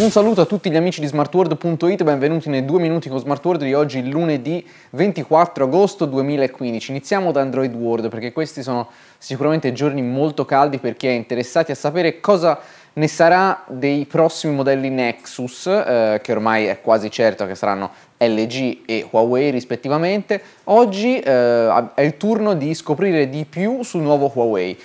Un saluto a tutti gli amici di smartworld.it, benvenuti nei 2 minuti con Smartworld di oggi lunedì 24 agosto 2015. Iniziamo da Android World perché questi sono sicuramente giorni molto caldi per chi è interessato a sapere cosa ne sarà dei prossimi modelli Nexus, eh, che ormai è quasi certo che saranno LG e Huawei rispettivamente. Oggi eh, è il turno di scoprire di più sul nuovo Huawei.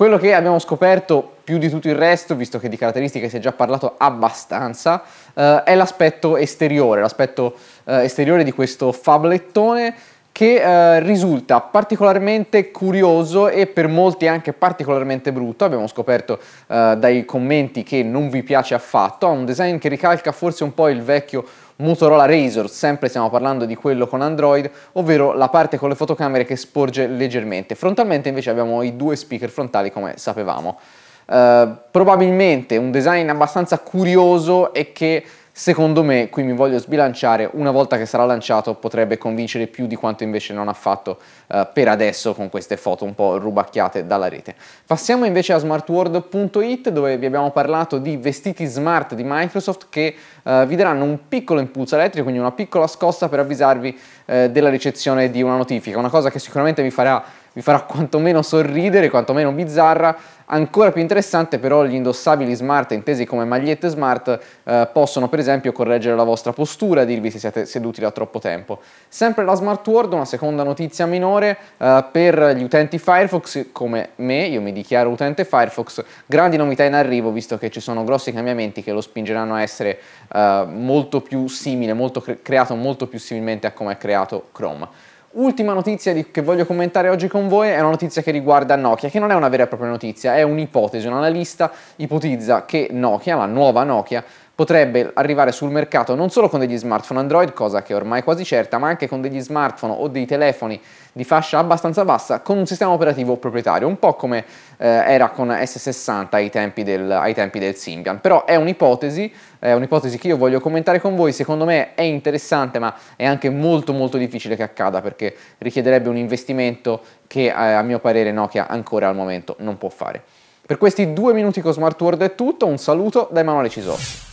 Quello che abbiamo scoperto più di tutto il resto, visto che di caratteristiche si è già parlato abbastanza, eh, è l'aspetto esteriore, l'aspetto eh, esteriore di questo fablettone che eh, risulta particolarmente curioso e per molti anche particolarmente brutto, abbiamo scoperto eh, dai commenti che non vi piace affatto, ha un design che ricalca forse un po' il vecchio Motorola Razor, sempre stiamo parlando di quello con Android, ovvero la parte con le fotocamere che sporge leggermente. Frontalmente invece abbiamo i due speaker frontali come sapevamo. Eh, probabilmente un design abbastanza curioso e che Secondo me, qui mi voglio sbilanciare, una volta che sarà lanciato potrebbe convincere più di quanto invece non ha fatto eh, per adesso con queste foto un po' rubacchiate dalla rete. Passiamo invece a smartworld.it dove vi abbiamo parlato di vestiti smart di Microsoft che eh, vi daranno un piccolo impulso elettrico, quindi una piccola scossa per avvisarvi eh, della ricezione di una notifica, una cosa che sicuramente vi farà vi farà quantomeno sorridere, quantomeno bizzarra. Ancora più interessante però gli indossabili smart, intesi come magliette smart, eh, possono per esempio correggere la vostra postura, dirvi se siete seduti da troppo tempo. Sempre la Smart World, una seconda notizia minore, eh, per gli utenti Firefox come me, io mi dichiaro utente Firefox, grandi novità in arrivo visto che ci sono grossi cambiamenti che lo spingeranno a essere eh, molto più simile, molto cre creato molto più similmente a come è creato Chrome. Ultima notizia di, che voglio commentare oggi con voi è una notizia che riguarda Nokia, che non è una vera e propria notizia, è un'ipotesi. Un analista ipotizza che Nokia, la nuova Nokia, potrebbe arrivare sul mercato non solo con degli smartphone Android, cosa che ormai è quasi certa, ma anche con degli smartphone o dei telefoni di fascia abbastanza bassa con un sistema operativo proprietario, un po' come eh, era con S60 ai tempi, del, ai tempi, del, Symbian. Però è un'ipotesi, è un'ipotesi che io voglio commentare con voi, secondo me è interessante ma è anche molto molto difficile che accada perché richiederebbe un investimento che eh, a mio parere Nokia ancora al momento non può fare. Per questi due minuti con Smart World è tutto, un saluto da Emanuele Cisò.